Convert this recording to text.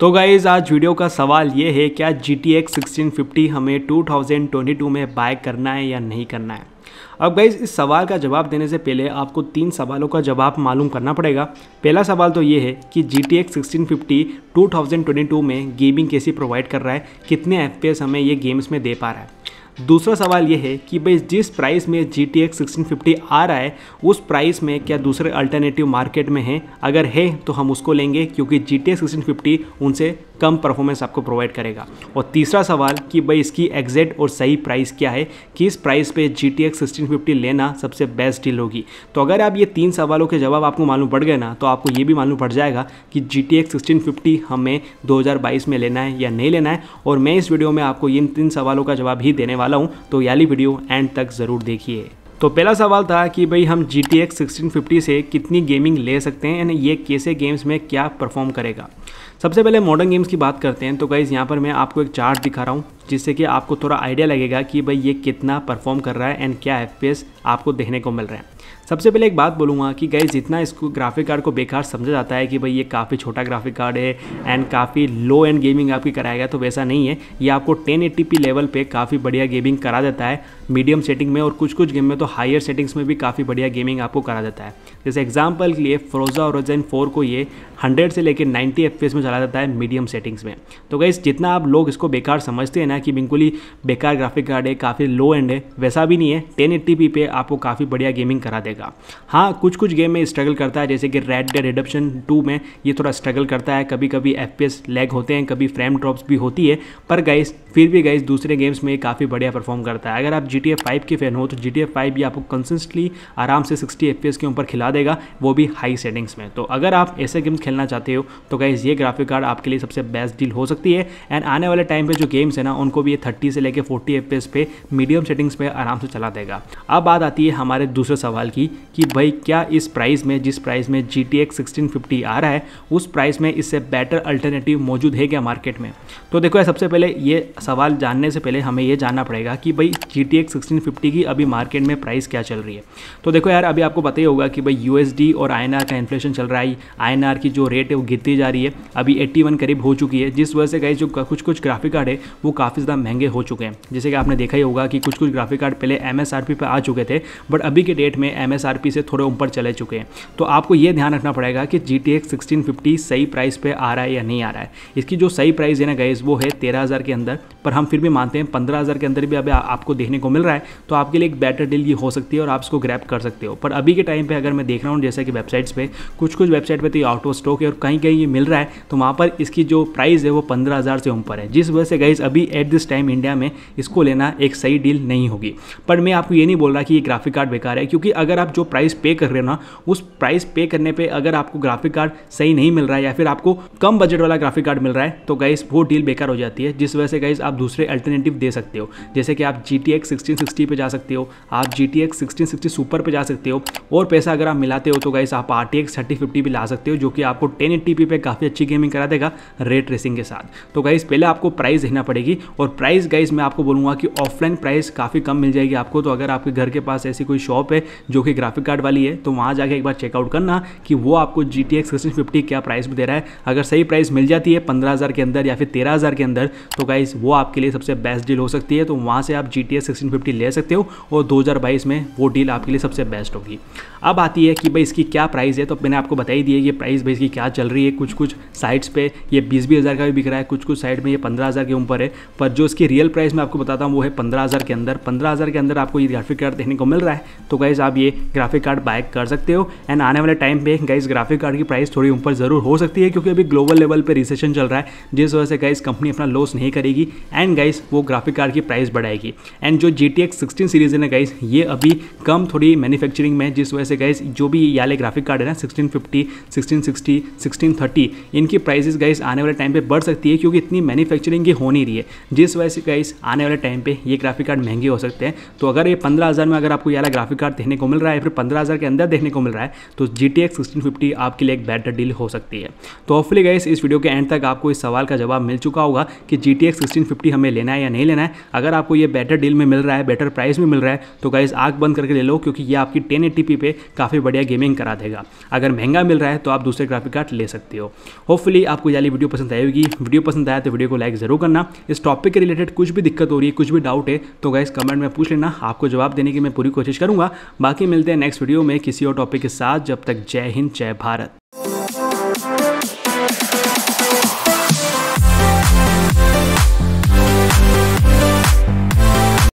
तो गाइज़ आज वीडियो का सवाल ये है क्या G T X sixteen fifty हमें टू थाउजेंड ट्वेंटी टू में बाय करना है या नहीं करना है अब गाइज़ इस सवाल का जवाब देने से पहले आपको तीन सवालों का जवाब मालूम करना पड़ेगा पहला सवाल तो ये है कि G T X sixteen fifty two thousand twenty two में गेमिंग कैसी प्रोवाइड कर रहा है कितने एफ पी एस हमें ये गेम्स में दे पा रहा है दूसरा सवाल ये है कि भाई जिस प्राइस में G T X sixteen fifty आ रहा है उस प्राइस में क्या दूसरे अल्टरनेटिव मार्केट में है अगर है तो हम उसको लेंगे क्योंकि G T X sixteen fifty उनसे कम परफॉर्मेंस आपको प्रोवाइड करेगा और तीसरा सवाल कि भाई इसकी एग्जैक्ट और सही प्राइस क्या है किस प्राइस पे G T X sixteen fifty लेना सबसे बेस्ट डील होगी तो अगर आप ये तीन सवालों के जवाब आपको मालूम पड़ गए ना तो आपको ये भी मालूम पड़ जाएगा कि G T X sixteen fifty हमें दो हज़ार बाईस में लेना है या नहीं लेना है और मैं इस वीडियो में आपको इन तीन सवालों का जवाब ही देने वाला हूँ तो याली वीडियो एंड तक ज़रूर देखिए तो पहला सवाल था कि भाई हम G T X sixteen fifty से कितनी गेमिंग ले सकते हैं एंड ये कैसे गेम्स में क्या परफॉर्म करेगा सबसे पहले मॉडर्न गेम्स की बात करते हैं तो गाइज़ यहाँ पर मैं आपको एक चार्ट दिखा रहा हूँ जिससे कि आपको थोड़ा आइडिया लगेगा कि भाई ये कितना परफॉर्म कर रहा है एंड क्या एफ आपको देखने को मिल रहा है सबसे पहले एक बात बोलूँगा कि गई जितना इसको ग्राफिक कार्ड को बेकार समझा जाता है कि भाई ये काफ़ी छोटा ग्राफिक कार्ड है एंड काफ़ी लो एंड गेमिंग आपकी कराएगा तो वैसा नहीं है ये आपको टेन लेवल पर काफ़ी बढ़िया गेमिंग करा देता है मीडियम सेटिंग में और कुछ कुछ गेम में तो हायर सेटिंग्स में भी काफ़ी बढ़िया गेमिंग आपको करा देता है जैसे एग्जाम्पल के लिए फ्रोजा और रजन फोर को ये हंड्रेड से लेकर नाइन्टी एफ में चला जाता है मीडियम सेटिंग्स में तो गई जितना आप लोग इसको बेकार समझते हैं ना कि बिल्कुल ही बेकार ग्राफिक कार्ड है काफ़ी लो एंड है वैसा भी नहीं है टेन पे आपको काफ़ी बढ़िया गेमिंग करा देगा जाएगा हाँ कुछ कुछ गेम में स्ट्रगल करता है जैसे कि रेड डेड रिडप्शन टू में ये थोड़ा स्ट्रगल करता है कभी कभी एफ लैग होते हैं कभी फ्रेम ड्रॉप्स भी होती है पर गाइस फिर भी गाइस दूसरे गेम्स में काफ़ी बढ़िया परफॉर्म करता है अगर आप जी टी के फैन हो तो जी टी भी आपको कंसिस्टली आराम से सिक्सटी एफ के ऊपर खिला देगा वो भी हाई सेटिंग्स में तो अगर आप ऐसे गेम्स खेलना चाहते हो तो गाइज़ ये ग्राफिक कार्ड आपके लिए सबसे बेस्ट डील हो सकती है एंड आने वाले टाइम पे जो गेम्स है ना उनको भी ये थर्टी से लेकर फोर्टी एफ पे मीडियम सेटिंग्स पे आराम से चला देगा अब बात आती है हमारे दूसरे सवाल की कि भाई क्या इस प्राइस में जिस प्राइस में जी टी आ रहा है उस प्राइस में इससे बेटर अल्टरनेटिव मौजूद है क्या मार्केट में तो देखो सबसे पहले ये सवाल जानने से पहले हमें ये जानना पड़ेगा कि भाई जी टी की अभी मार्केट में प्राइस क्या चल रही है तो देखो यार अभी आपको पता ही होगा कि भाई यूएसडी और आई का इन्फ्लेशन चल रहा है आई की जो रेट है वो गिरती जा रही है अभी एट्टी करीब हो चुकी है जिस वजह से गई जो कुछ कुछ ग्राफिक कार्ड है वो काफ़ी ज़्यादा महंगे हो चुके हैं जैसे कि आपने देखा ही होगा कि कुछ कुछ ग्राफिक कार्ड पहले एम पे आ चुके थे बट अभी के डेट में एम एम से थोड़े ऊपर चले चुके हैं तो आपको ये ध्यान रखना पड़ेगा कि जी टी सही प्राइस पर आ रहा है या नहीं आ रहा है इसकी जो सही प्राइस देना गए वो है तेरह के अंदर पर हम फिर भी मानते हैं पंद्रह हज़ार के अंदर भी अभी आपको देखने को मिल रहा है तो आपके लिए एक बेटर डील ये हो सकती है और आप इसको ग्रैप कर सकते हो पर अभी के टाइम पर अगर मैं देख रहा हूँ जैसे कि वेबसाइट्स पर कुछ कुछ वेबसाइट पर तो ये आउट ऑफ स्टॉक है और कहीं कहीं ये मिल रहा है तो वहाँ पर इसकी जो प्राइस है वो पंद्रह से ऊपर है जिस वजह से गाइज अभी एट दिस टाइम इंडिया में इसको लेना एक सही डील नहीं होगी पर मैं आपको ये नहीं बोल रहा कि ये ग्राफिक कार्ड बेकार है क्योंकि अगर आप जो प्राइस पे कर रहे हो ना उस प्राइस पे करने पे अगर आपको ग्राफिक कार्ड सही नहीं मिल रहा है या फिर आपको कम बजट वाला ग्राफिक कार्ड मिल रहा है तो गाइस वो डील बेकार हो जाती है जिस वजह से गाइस आप दूसरे अल्टरनेटिव दे सकते हो जैसे कि आप जी टी पे सिक्सटीन सिक्सटी पर जा सकते हो आप जी टी सिक्सटी सुपर पर जा सकते हो और पैसा अगर आप मिलाते हो तो गाइस आप R T X thirty fifty भी ला सकते हो जो कि आपको टेन एट्टी पी पे काफ़ी अच्छी गेमिंग करा देगा रेट रेसिंग के साथ तो गाइस पहले आपको प्राइस देखना पड़ेगी और प्राइस गाइस मैं आपको बोलूँगा कि ऑफलाइन प्राइस काफ़ी कम मिल जाएगी आपको तो अगर आपके घर के पास ऐसी कोई शॉप है जो कि ग्राफिक कार्ड वाली है तो वहाँ जाके एक बार चेकआउट करना कि वो आपको जी टी एक्स फिफ्टी क्या प्राइस में दे रहा है अगर सही प्राइस मिल जाती है पंद्रह हज़ार के अंदर या फिर तेरह हज़ार के अंदर तो गाइस वो आपके लिए सबसे बेस्ट डील हो सकती है तो वहाँ से आप जी टी ले सकते हो और दो में वो डील आपके लिए सबसे बेस्ट होगी अब आती है कि भाई इसकी क्या प्राइस है तो मैंने आपको बताई दी है कि प्राइस भाई इसकी क्या चल रही है कुछ कुछ साइट्स पे ये बीस बीस हज़ार का भी बिक रहा है कुछ कुछ साइड में ये पंद्रह हज़ार के ऊपर है पर जो इसकी रियल प्राइस मैं आपको बताता हूँ वो है पंद्रह हज़ार के अंदर पंद्रह हज़ार के अंदर आपको ये ग्राफिक कार्ड देखने को मिल रहा है तो गाइज़ आप ये ग्राफिक कार्ड बाय कर सकते हो एंड आने वाले टाइम पे गाइज़ ग्राफिक कार्ड की प्राइस थोड़ी ऊपर ज़रूर हो सकती है क्योंकि अभी ग्लोबल लेवल पर रिसेशन चल रहा है जिस वजह से गाइज़ कंपनी अपना लॉस नहीं करेगी एंड गाइस वो ग्राफिक कार्ड की प्राइस बढ़ाएगी एंड जो G T X sixteen series है ना गाइस ये अभी कम थोड़ी मैन्युफैक्चरिंग में जिस वजह से गाइस जो भी याले ग्राफिक कार्ड है ना sixteen fifty sixteen sixty sixteen thirty इनकी प्राइसेस गाइस आने वाले टाइम पर बढ़ सकती है क्योंकि इतनी मैन्युफैक्चरिंग की हो नहीं रही है जिस वजह से गाइस आने वाले टाइम पर ये ग्राफिक कार्ड महंगे हो सकते हैं तो अगर ये पंद्रह हज़ार में अगर आपको याला ग्राफिक कार्ड देखने को मिल रहा है फिर पंद्रह हज़ार के अंदर देखने को मिल रहा है तो G T X sixteen fifty आपके लिए एक बेटर डील हो सकती है तो ऑफली गाइस इस वीडियो के एंड तक आपको इस सवाल का जवाब मिल चुका होगा कि G T X sixteen fifty हमें लेना है या नहीं लेना है अगर आपको ये बेटर डील में मिल रहा है बेटर प्राइस में मिल रहा है तो गाइज आग बंद करके ले लो क्योंकि ये आपकी टेन एटी पे काफ़ी बढ़िया गेमिंग करा देगा अगर महंगा मिल रहा है तो आप दूसरे ग्राफिक कार्ड ले सकते हो होपफुली आपको ये वीडियो पसंद आएगी वीडियो पसंद आया तो वीडियो को लाइक जरूर करना इस टॉपिक के रिलेटेड कुछ भी दिक्कत हो रही है कुछ भी डाउट है तो गाइज कमेंट में पूछ लेना आपको जवाब देने की मैं पूरी कोशिश करूंगा बाकी मिलते हैं नेक्स्ट वीडियो में किसी और टॉपिक के साथ जब तक जय हिंद जय भारत